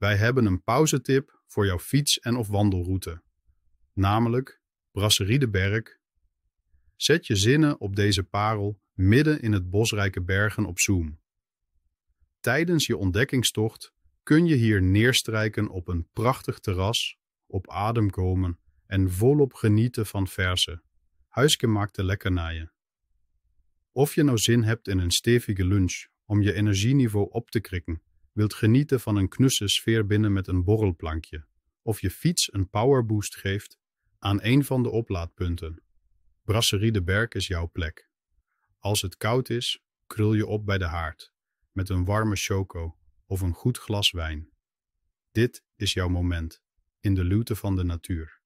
Wij hebben een pauzetip voor jouw fiets- en of wandelroute, namelijk Brasserie de Berg. Zet je zinnen op deze parel midden in het bosrijke bergen op Zoom. Tijdens je ontdekkingstocht kun je hier neerstrijken op een prachtig terras, op adem komen en volop genieten van verse, huisgemaakte lekkernijen. Of je nou zin hebt in een stevige lunch om je energieniveau op te krikken, wilt genieten van een knusse sfeer binnen met een borrelplankje, of je fiets een powerboost geeft aan een van de oplaadpunten. Brasserie de Berg is jouw plek. Als het koud is, krul je op bij de haard, met een warme choco of een goed glas wijn. Dit is jouw moment, in de luwte van de natuur.